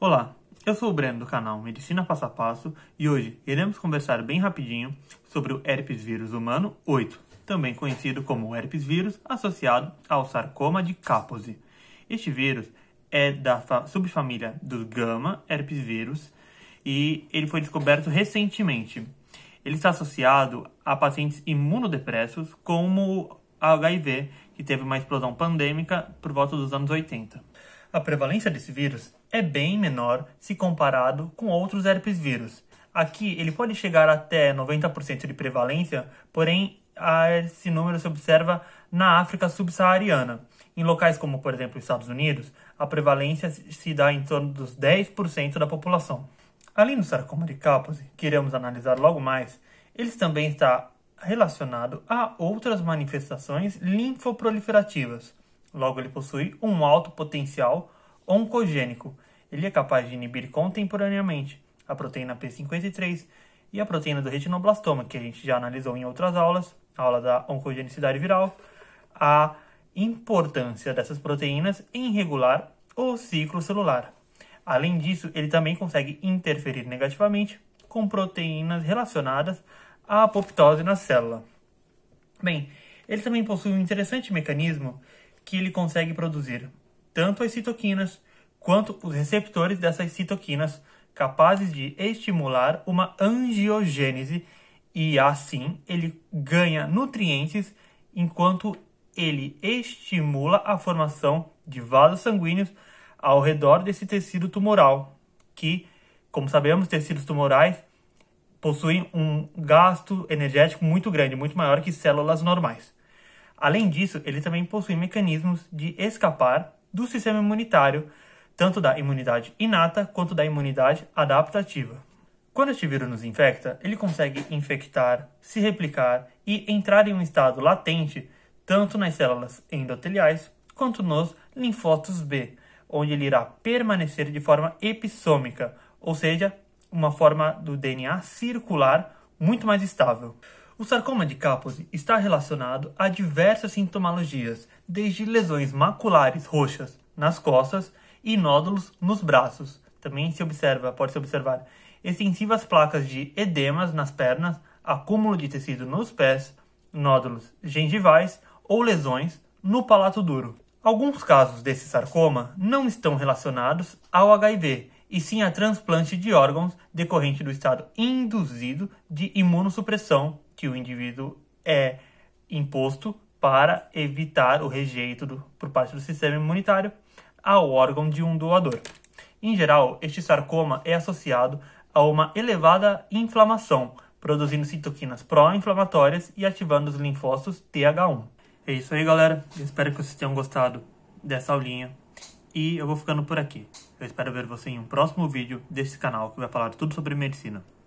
Olá, eu sou o Breno do canal Medicina Passo a Passo e hoje iremos conversar bem rapidinho sobre o herpes vírus humano 8, também conhecido como herpes vírus associado ao sarcoma de Kaposi. Este vírus é da subfamília dos gama herpes vírus e ele foi descoberto recentemente. Ele está associado a pacientes imunodepressos como a HIV, que teve uma explosão pandêmica por volta dos anos 80. A prevalência desse vírus é bem menor se comparado com outros herpesvírus. Aqui ele pode chegar até 90% de prevalência, porém esse número se observa na África subsaariana. Em locais como, por exemplo, os Estados Unidos, a prevalência se dá em torno dos 10% da população. Além do sarcoma de Kaposi, que iremos analisar logo mais, ele também está relacionado a outras manifestações linfoproliferativas. Logo, ele possui um alto potencial oncogênico. Ele é capaz de inibir contemporaneamente a proteína P53 e a proteína do retinoblastoma, que a gente já analisou em outras aulas, a aula da oncogenicidade viral, a importância dessas proteínas em regular o ciclo celular. Além disso, ele também consegue interferir negativamente com proteínas relacionadas à apoptose na célula. Bem, ele também possui um interessante mecanismo que ele consegue produzir tanto as citoquinas quanto os receptores dessas citoquinas, capazes de estimular uma angiogênese e assim ele ganha nutrientes enquanto ele estimula a formação de vasos sanguíneos ao redor desse tecido tumoral, que, como sabemos, tecidos tumorais possuem um gasto energético muito grande, muito maior que células normais. Além disso, ele também possui mecanismos de escapar do sistema imunitário, tanto da imunidade inata quanto da imunidade adaptativa. Quando este vírus nos infecta, ele consegue infectar, se replicar e entrar em um estado latente tanto nas células endoteliais quanto nos linfócitos B, onde ele irá permanecer de forma episômica, ou seja, uma forma do DNA circular muito mais estável. O sarcoma de Kaposi está relacionado a diversas sintomologias, desde lesões maculares roxas nas costas e nódulos nos braços. Também se observa, pode se observar extensivas placas de edemas nas pernas, acúmulo de tecido nos pés, nódulos gengivais ou lesões no palato duro. Alguns casos desse sarcoma não estão relacionados ao HIV, e sim a transplante de órgãos decorrente do estado induzido de imunossupressão que o indivíduo é imposto para evitar o rejeito do, por parte do sistema imunitário ao órgão de um doador. Em geral, este sarcoma é associado a uma elevada inflamação, produzindo citoquinas pró-inflamatórias e ativando os linfócitos TH1. É isso aí, galera. Eu espero que vocês tenham gostado dessa aulinha. E eu vou ficando por aqui. Eu espero ver você em um próximo vídeo desse canal que vai falar tudo sobre medicina.